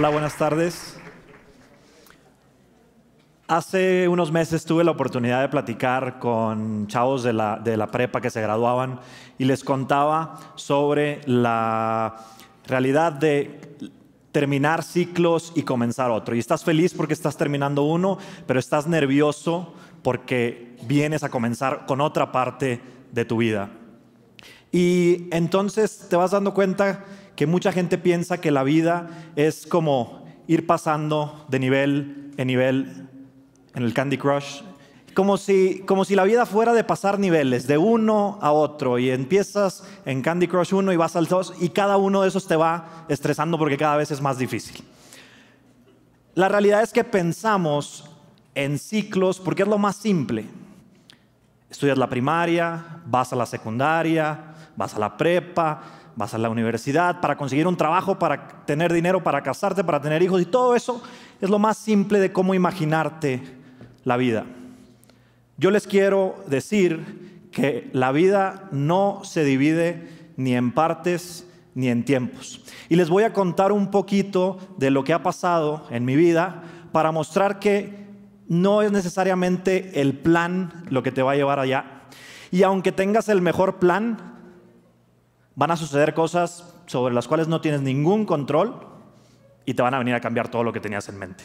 Hola, buenas tardes. Hace unos meses tuve la oportunidad de platicar con chavos de la, de la prepa que se graduaban y les contaba sobre la realidad de terminar ciclos y comenzar otro. Y estás feliz porque estás terminando uno, pero estás nervioso porque vienes a comenzar con otra parte de tu vida. Y entonces te vas dando cuenta que mucha gente piensa que la vida es como ir pasando de nivel en nivel en el Candy Crush. Como si, como si la vida fuera de pasar niveles, de uno a otro, y empiezas en Candy Crush 1 y vas al 2, y cada uno de esos te va estresando porque cada vez es más difícil. La realidad es que pensamos en ciclos porque es lo más simple. Estudias la primaria, vas a la secundaria, vas a la prepa, vas a la universidad para conseguir un trabajo, para tener dinero, para casarte, para tener hijos y todo eso es lo más simple de cómo imaginarte la vida. Yo les quiero decir que la vida no se divide ni en partes ni en tiempos. Y les voy a contar un poquito de lo que ha pasado en mi vida para mostrar que no es necesariamente el plan lo que te va a llevar allá. Y aunque tengas el mejor plan, van a suceder cosas sobre las cuales no tienes ningún control y te van a venir a cambiar todo lo que tenías en mente.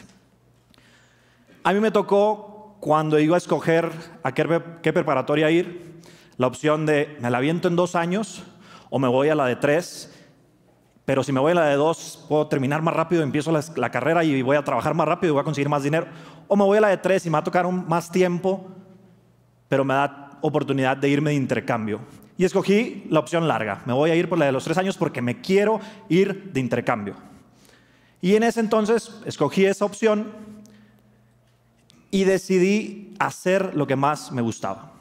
A mí me tocó, cuando iba a escoger a qué, preparatoria ir, la opción de me la viento en dos años o me voy a la de tres, pero si me voy a la de dos puedo terminar más rápido, empiezo la, carrera y voy a trabajar más rápido y voy a conseguir más dinero, o me voy a la de tres y me va a tocar más tiempo, pero me da oportunidad de irme de intercambio y escogí la opción larga. Me voy a ir por la de los tres años porque me quiero ir de intercambio. Y en ese entonces escogí esa opción y decidí hacer lo que más me gustaba.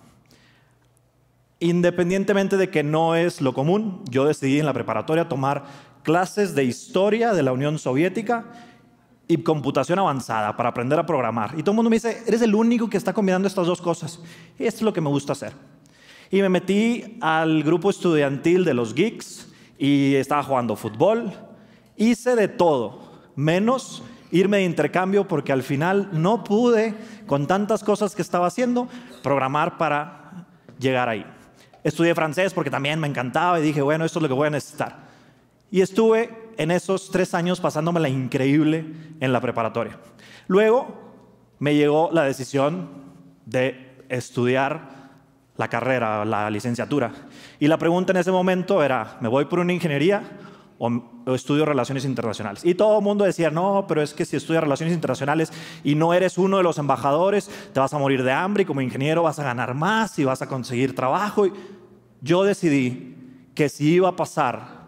Independientemente de que no es lo común, yo decidí en la preparatoria tomar clases de historia de la Unión Soviética y computación avanzada para aprender a programar. Y todo el mundo me dice, eres el único que está combinando estas dos cosas. Y esto es lo que me gusta hacer. Y me metí al grupo estudiantil de los geeks y estaba jugando fútbol. Hice de todo, menos irme de intercambio porque al final no pude, con tantas cosas que estaba haciendo, programar para llegar ahí. Estudié francés porque también me encantaba y dije, bueno, esto es lo que voy a necesitar. Y estuve en esos tres años pasándome la increíble en la preparatoria. Luego me llegó la decisión de estudiar la carrera, la licenciatura. Y la pregunta en ese momento era, ¿me voy por una ingeniería o, estudio relaciones internacionales. Y todo el mundo decía, no, pero es que si estudias relaciones internacionales y no eres uno de los embajadores, te vas a morir de hambre y como ingeniero vas a ganar más y vas a conseguir trabajo. Y yo decidí que si iba a pasar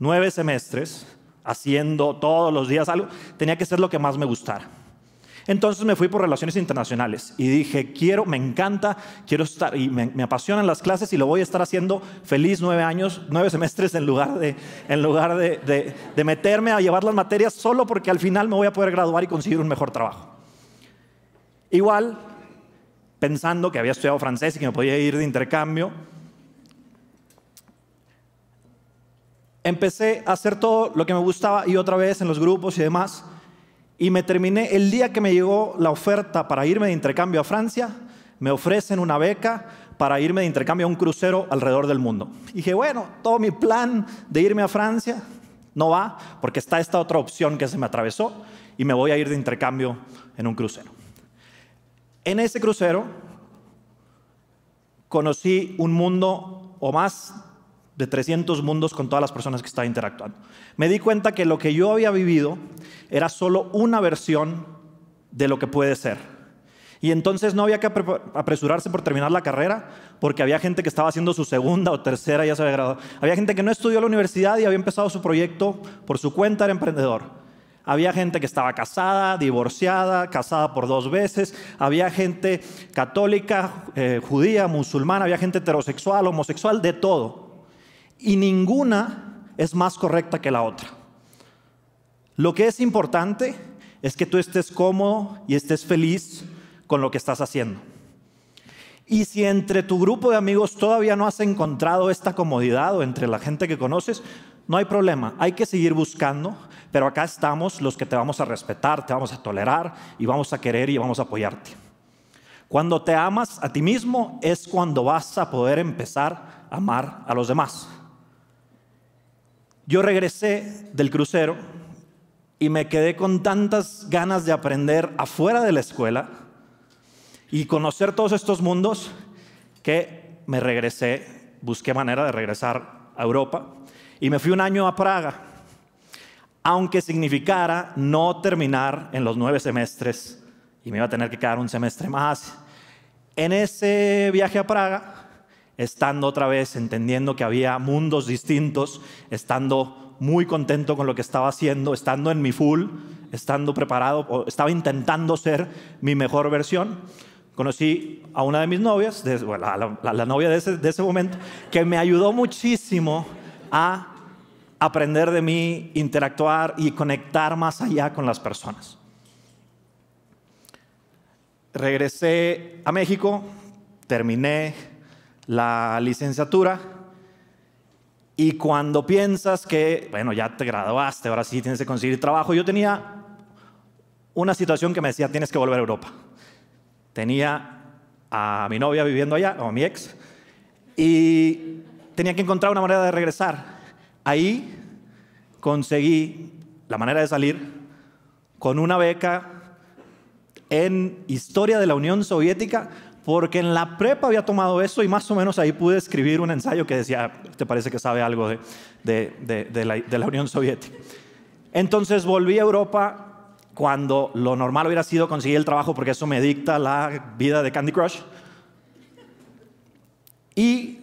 nueve semestres haciendo todos los días algo, tenía que ser lo que más me gustara. Entonces me fui por relaciones internacionales y dije, quiero, me encanta, quiero estar, y me, apasionan las clases y lo voy a estar haciendo feliz nueve años, nueve semestres en lugar, de, en lugar de meterme a llevar las materias solo porque al final me voy a poder graduar y conseguir un mejor trabajo. Igual, pensando que había estudiado francés y que me podía ir de intercambio, empecé a hacer todo lo que me gustaba y otra vez en los grupos y demás y me terminé, el día que me llegó la oferta para irme de intercambio a Francia, me ofrecen una beca para irme de intercambio a un crucero alrededor del mundo. dije, bueno, todo mi plan de irme a Francia no va porque está esta otra opción que se me atravesó y me voy a ir de intercambio en un crucero. En ese crucero conocí un mundo o más de 300 mundos con todas las personas que estaba interactuando. Me di cuenta que lo que yo había vivido era solo una versión de lo que puede ser. Y entonces no había que apresurarse por terminar la carrera, porque había gente que estaba haciendo su segunda o tercera, ya se había graduado. Había gente que no estudió la universidad y había empezado su proyecto por su cuenta, era emprendedor. Había gente que estaba casada, divorciada, casada por dos veces. Había gente católica, eh, judía, musulmana, había gente heterosexual, homosexual, de todo y ninguna es más correcta que la otra. Lo que es importante es que tú estés cómodo y estés feliz con lo que estás haciendo. Y si entre tu grupo de amigos todavía no has encontrado esta comodidad o entre la gente que conoces, no hay problema, hay que seguir buscando, pero acá estamos los que te vamos a respetar, te vamos a tolerar y vamos a querer y vamos a apoyarte. Cuando te amas a ti mismo es cuando vas a poder empezar a amar a los demás. Yo regresé del crucero y me quedé con tantas ganas de aprender afuera de la escuela y conocer todos estos mundos que me regresé, busqué manera de regresar a Europa y me fui un año a Praga, aunque significara no terminar en los nueve semestres y me iba a tener que quedar un semestre más. En ese viaje a Praga estando otra vez entendiendo que había mundos distintos, estando muy contento con lo que estaba haciendo, estando en mi full, estando preparado, estaba intentando ser mi mejor versión. Conocí a una de mis novias, la, novia de ese, de ese momento, que me ayudó muchísimo a aprender de mí, interactuar y conectar más allá con las personas. Regresé a México, terminé la licenciatura y cuando piensas que, bueno, ya te graduaste, ahora sí tienes que conseguir trabajo, yo tenía una situación que me decía, tienes que volver a Europa. Tenía a mi novia viviendo allá, o a mi ex, y tenía que encontrar una manera de regresar. Ahí conseguí la manera de salir con una beca en Historia de la Unión Soviética porque en la prepa había tomado eso y más o menos ahí pude escribir un ensayo que decía, te parece que sabe algo de, la, la, Unión Soviética. Entonces volví a Europa cuando lo normal hubiera sido conseguir el trabajo porque eso me dicta la vida de Candy Crush. Y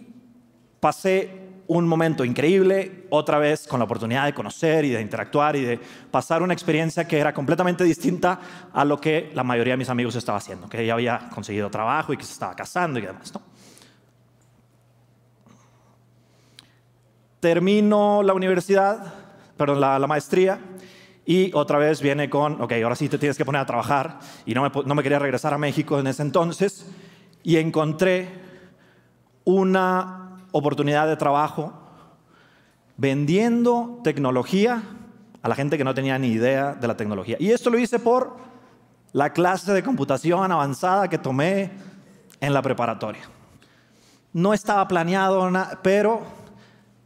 pasé un momento increíble, otra vez con la oportunidad de conocer y de interactuar y de pasar una experiencia que era completamente distinta a lo que la mayoría de mis amigos estaba haciendo, que ya había conseguido trabajo y que se estaba casando y demás. ¿no? Termino la universidad, perdón, la, la maestría, y otra vez viene con, ok, ahora sí te tienes que poner a trabajar, y no me, no me quería regresar a México en ese entonces, y encontré una oportunidad de trabajo vendiendo tecnología a la gente que no tenía ni idea de la tecnología. Y esto lo hice por la clase de computación avanzada que tomé en la preparatoria. No estaba planeado, pero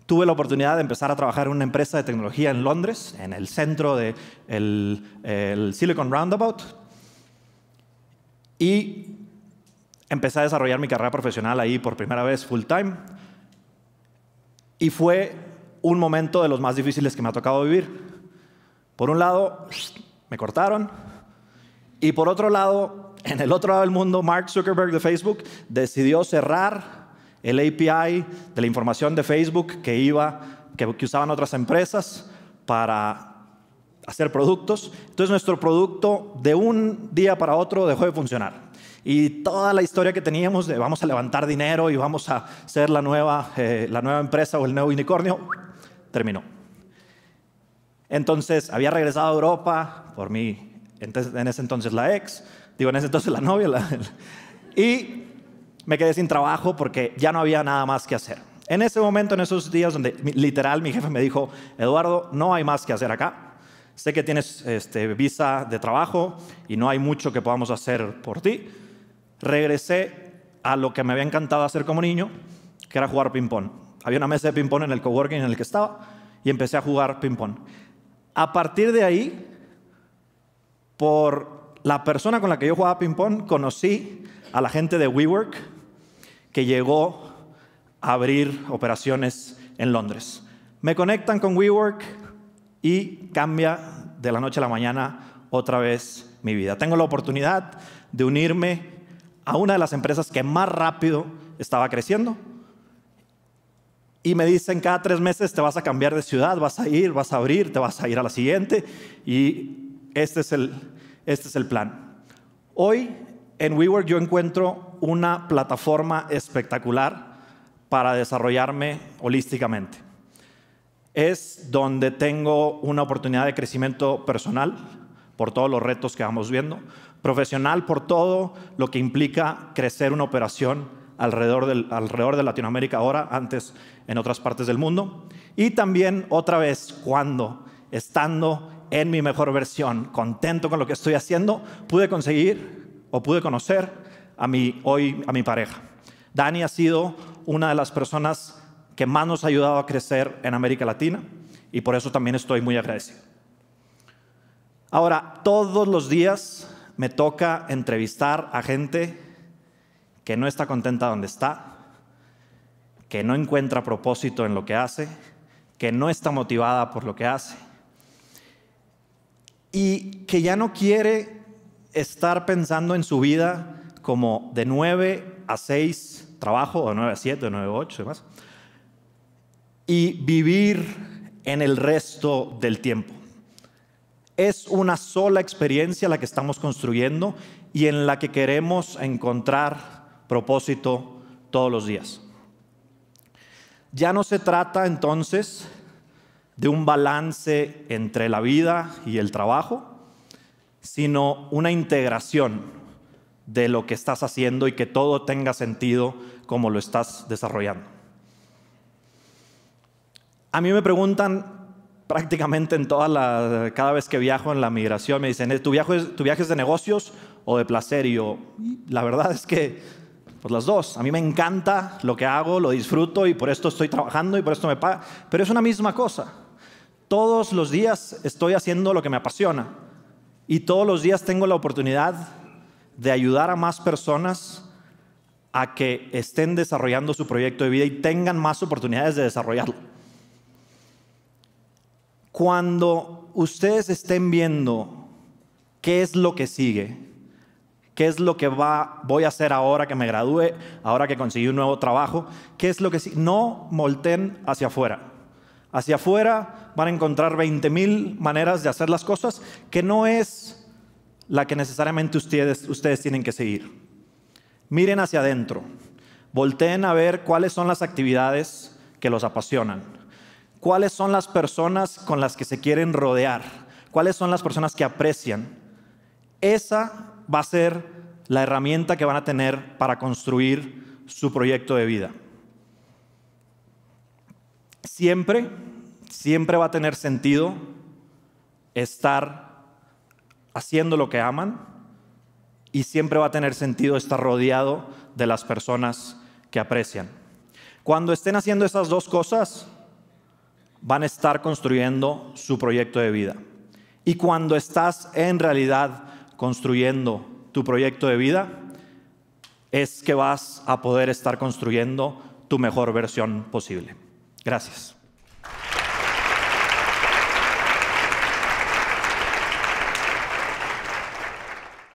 tuve la oportunidad de empezar a trabajar en una empresa de tecnología en Londres, en el centro del de el Silicon Roundabout. Y empecé a desarrollar mi carrera profesional ahí por primera vez full time. Y fue un momento de los más difíciles que me ha tocado vivir. Por un lado, me cortaron. Y por otro lado, en el otro lado del mundo, Mark Zuckerberg de Facebook decidió cerrar el API de la información de Facebook que, iba, que, usaban otras empresas para hacer productos. Entonces nuestro producto de un día para otro dejó de funcionar y toda la historia que teníamos de vamos a levantar dinero y vamos a ser la nueva, eh, empresa o el nuevo unicornio, terminó. Entonces había regresado a Europa por mí, en ese entonces la ex, digo en ese entonces la novia, y me quedé sin trabajo porque ya no había nada más que hacer. En ese momento, en esos días donde literal mi jefe me dijo, Eduardo, no hay más que hacer acá, sé que tienes este, visa de trabajo y no hay mucho que podamos hacer por ti, regresé a lo que me había encantado hacer como niño, que era jugar ping-pong. Había una mesa de ping-pong en el coworking en el que estaba y empecé a jugar ping-pong. A partir de ahí, por la persona con la que yo jugaba ping-pong, conocí a la gente de WeWork que llegó a abrir operaciones en Londres. Me conectan con WeWork y cambia de la noche a la mañana otra vez mi vida. Tengo la oportunidad de unirme a una de las empresas que más rápido estaba creciendo. Y me dicen, cada tres meses te vas a cambiar de ciudad, vas a ir, vas a abrir, te vas a ir a la siguiente. Y este es el, este es el plan. Hoy en WeWork yo encuentro una plataforma espectacular para desarrollarme holísticamente. Es donde tengo una oportunidad de crecimiento personal, por todos los retos que vamos viendo, profesional por todo lo que implica crecer una operación alrededor, de Latinoamérica ahora, antes en otras partes del mundo, y también otra vez cuando, estando en mi mejor versión, contento con lo que estoy haciendo, pude conseguir o pude conocer a mi, hoy a mi pareja. Dani ha sido una de las personas que más nos ha ayudado a crecer en América Latina y por eso también estoy muy agradecido. Ahora, todos los días me toca entrevistar a gente que no está contenta donde está, que no encuentra propósito en lo que hace, que no está motivada por lo que hace y que ya no quiere estar pensando en su vida como de 9 a 6 trabajo, o 9 a 7, o 9 a 8 y demás, y vivir en el resto del tiempo. Es una sola experiencia la que estamos construyendo y en la que queremos encontrar propósito todos los días. Ya no se trata entonces de un balance entre la vida y el trabajo, sino una integración de lo que estás haciendo y que todo tenga sentido como lo estás desarrollando. A mí me preguntan, prácticamente en toda las, cada vez que viajo en la migración me dicen, eh, ¿tu viaje, es, ¿tu de negocios o de placer? Y la verdad es que, pues las dos. A mí me encanta lo que hago, lo disfruto y por esto estoy trabajando y por esto me paga. Pero es una misma cosa. Todos los días estoy haciendo lo que me apasiona y todos los días tengo la oportunidad de ayudar a más personas a que estén desarrollando su proyecto de vida y tengan más oportunidades de desarrollarlo cuando ustedes estén viendo qué es lo que sigue, qué es lo que va, voy a hacer ahora que me gradúe, ahora que conseguí un nuevo trabajo, qué es lo que No molten hacia afuera. Hacia afuera van a encontrar 20 mil maneras de hacer las cosas que no es la que necesariamente ustedes, ustedes tienen que seguir. Miren hacia adentro. Volteen a ver cuáles son las actividades que los apasionan cuáles son las personas con las que se quieren rodear, cuáles son las personas que aprecian. Esa va a ser la herramienta que van a tener para construir su proyecto de vida. Siempre, siempre va a tener sentido estar haciendo lo que aman y siempre va a tener sentido estar rodeado de las personas que aprecian. Cuando estén haciendo esas dos cosas, van a estar construyendo su proyecto de vida. Y cuando estás en realidad construyendo tu proyecto de vida, es que vas a poder estar construyendo tu mejor versión posible. Gracias.